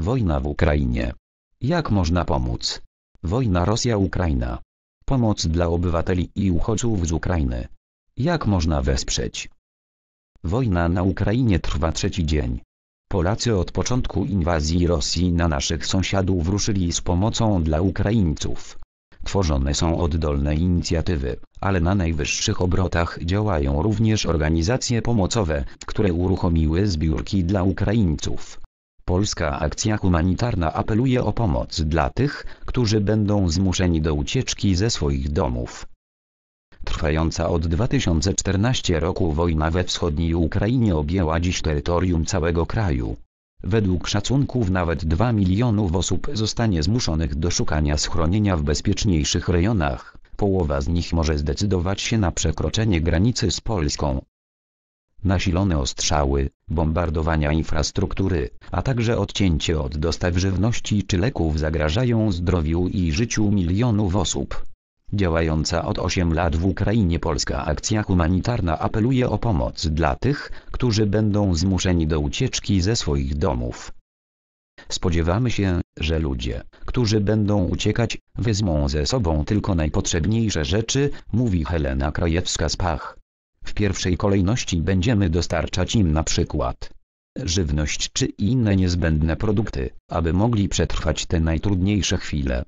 Wojna w Ukrainie. Jak można pomóc? Wojna Rosja-Ukraina. Pomoc dla obywateli i uchodźców z Ukrainy. Jak można wesprzeć? Wojna na Ukrainie trwa trzeci dzień. Polacy od początku inwazji Rosji na naszych sąsiadów ruszyli z pomocą dla Ukraińców. Tworzone są oddolne inicjatywy, ale na najwyższych obrotach działają również organizacje pomocowe, które uruchomiły zbiórki dla Ukraińców. Polska Akcja Humanitarna apeluje o pomoc dla tych, którzy będą zmuszeni do ucieczki ze swoich domów. Trwająca od 2014 roku wojna we wschodniej Ukrainie objęła dziś terytorium całego kraju. Według szacunków nawet 2 milionów osób zostanie zmuszonych do szukania schronienia w bezpieczniejszych rejonach. Połowa z nich może zdecydować się na przekroczenie granicy z Polską nasilone ostrzały, bombardowania infrastruktury, a także odcięcie od dostaw żywności czy leków zagrażają zdrowiu i życiu milionów osób. Działająca od 8 lat w Ukrainie Polska Akcja Humanitarna apeluje o pomoc dla tych, którzy będą zmuszeni do ucieczki ze swoich domów. Spodziewamy się, że ludzie, którzy będą uciekać, wezmą ze sobą tylko najpotrzebniejsze rzeczy, mówi Helena Krajewska z Pach. W pierwszej kolejności będziemy dostarczać im na przykład żywność czy inne niezbędne produkty, aby mogli przetrwać te najtrudniejsze chwile.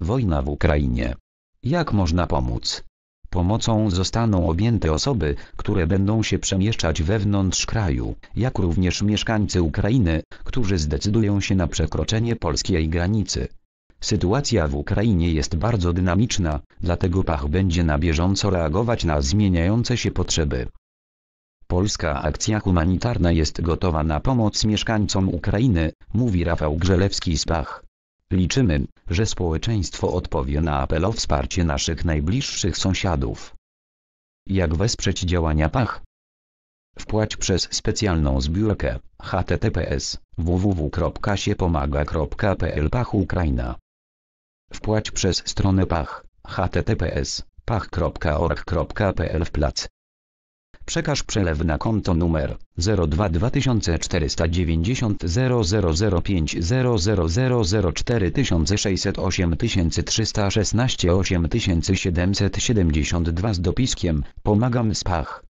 Wojna w Ukrainie. Jak można pomóc? Pomocą zostaną objęte osoby, które będą się przemieszczać wewnątrz kraju, jak również mieszkańcy Ukrainy, którzy zdecydują się na przekroczenie polskiej granicy. Sytuacja w Ukrainie jest bardzo dynamiczna, dlatego Pach będzie na bieżąco reagować na zmieniające się potrzeby. Polska akcja humanitarna jest gotowa na pomoc mieszkańcom Ukrainy, mówi Rafał Grzelewski z Pach. Liczymy, że społeczeństwo odpowie na apel o wsparcie naszych najbliższych sąsiadów. Jak wesprzeć działania Pach? Wpłać przez specjalną zbiórkę https www.siepomaga.pl Pach Ukraina Wpłać przez stronę pach https pach.org.pl w plac. Przekaż przelew na konto numer 02 2490 0005 608 316 8772 z dopiskiem Pomagam z pach.